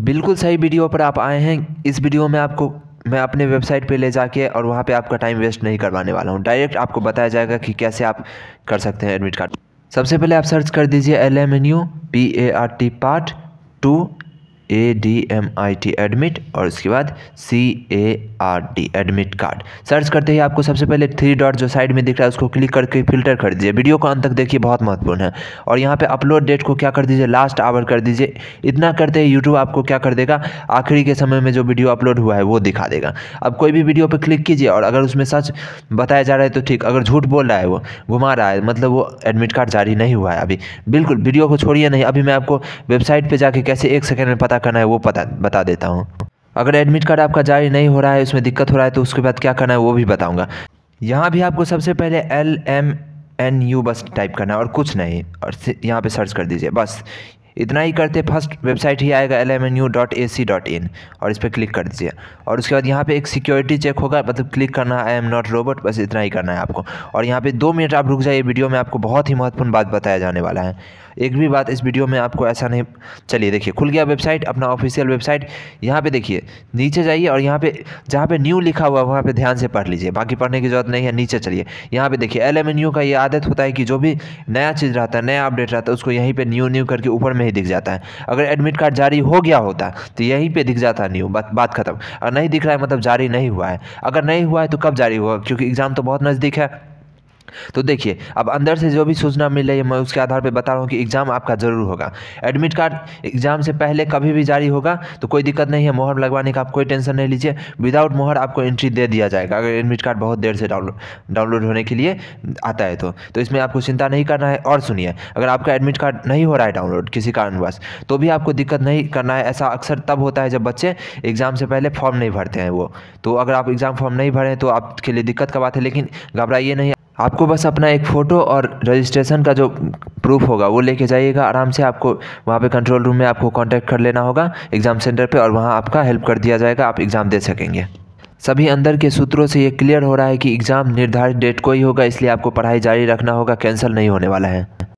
बिल्कुल सही वीडियो पर आप आए हैं इस वीडियो में आपको मैं अपने वेबसाइट पे ले जाके और वहाँ पे आपका टाइम वेस्ट नहीं करवाने वाला हूँ डायरेक्ट आपको बताया जाएगा कि कैसे आप कर सकते हैं एडमिट कार्ड सबसे पहले आप सर्च कर दीजिए L M N U P A R T part two A D M I T admit और उसके बाद C A R D admit card search करते ही आपको सबसे पहले थ्री डॉट जो साइड में दिख रहा है उसको क्लिक करके फिल्टर कर दीजिए वीडियो को अंत तक देखिए बहुत महत्वपूर्ण है और यहाँ पे अपलोड डेट को क्या कर दीजिए लास्ट आवर कर दीजिए इतना करते ही यूट्यूब आपको क्या कर देगा आखिरी के समय में जो वीडियो अपलोड हुआ है वो दिखा देगा अब कोई भी वीडियो पर क्लिक कीजिए और अगर उसमें सच बताया जा रहा है तो ठीक अगर झूठ बोल रहा है वो घुमा रहा है मतलब वो एडमिट कार्ड जारी नहीं हुआ है अभी बिल्कुल वीडियो को छोड़िए नहीं अभी मैं आपको वेबसाइट पर जाके कैसे एक सेकेंड में पता पता करना है वो पता बता देता हूँ अगर एडमिट कार्ड आपका जारी नहीं हो रहा है उसमें दिक्कत हो रहा है तो उसके बाद क्या करना है वो भी बताऊँगा यहाँ भी आपको सबसे पहले एल एम एन यू बस टाइप करना है और कुछ नहीं और यहाँ पे सर्च कर दीजिए बस इतना ही करते फर्स्ट वेबसाइट ही आएगा L M N U dot A C dot in और इस पर क्लिक कर दीजिए और उसके बाद यहाँ पे एक सिक्योरिटी चेक होगा मतलब क्लिक करना है आई एम नॉट रोबोट बस इतना ही करना है आपको और यहाँ पे दो मिनट आप रुक जाइए वीडियो में आपको बहुत ही महत्वपूर्ण बात बताया जाने वाला है एक भी बात इस वीडियो में आपको ऐसा नहीं चलिए देखिए खुल गया वेबसाइट अपना ऑफिशियल वेबसाइट यहाँ पे देखिए नीचे जाइए और यहाँ पे जहाँ पे न्यू लिखा हुआ है वहाँ पे ध्यान से पढ़ लीजिए बाकी पढ़ने की जरूरत नहीं है नीचे चलिए यहाँ पे देखिए एल एम एन यू का ये आदत होता है कि जो भी नया चीज़ रहता है नया अपडेट रहता है उसको यहीं पर न्यू न्यू करके ऊपर में नहीं दिख जाता है अगर एडमिट कार्ड जारी हो गया होता तो यहीं पे दिख जाता न्यू बात बात खत्म और नहीं दिख रहा है मतलब जारी नहीं हुआ है अगर नहीं हुआ है तो कब जारी हुआ क्योंकि एग्ज़ाम तो बहुत नज़दीक है तो देखिए अब अंदर से जो भी सूचना मिल रही है मैं उसके आधार पर बता रहा हूँ कि एग्ज़ाम आपका ज़रूर होगा एडमिट कार्ड एग्ज़ाम से पहले कभी भी जारी होगा तो कोई दिक्कत नहीं है मोहर लगवाने का आप कोई टेंशन नहीं लीजिए विदाउट मोहर आपको एंट्री दे दिया जाएगा अगर एडमिट कार्ड बहुत देर से डाउनलोड डाउनलोड होने के लिए आता है तो तो इसमें आपको चिंता नहीं करना है और सुनिए अगर आपका एडमिट कार्ड नहीं हो रहा है डाउनलोड किसी कारणवश तो भी आपको दिक्कत नहीं करना है ऐसा अक्सर तब होता है जब बच्चे एग्ज़ाम से पहले फॉर्म नहीं भरते हैं वो तो अगर आप एग्ज़ाम फॉर्म नहीं भरें तो आपके लिए दिक्कत का बात है लेकिन घबराइए नहीं आपको बस अपना एक फ़ोटो और रजिस्ट्रेशन का जो प्रूफ होगा वो लेके जाइएगा आराम से आपको वहाँ पे कंट्रोल रूम में आपको कांटेक्ट कर लेना होगा एग्ज़ाम सेंटर पे और वहाँ आपका हेल्प कर दिया जाएगा आप एग्ज़ाम दे सकेंगे सभी अंदर के सूत्रों से ये क्लियर हो रहा है कि एग्ज़ाम निर्धारित डेट को ही होगा इसलिए आपको पढ़ाई जारी रखना होगा कैंसिल नहीं होने वाला है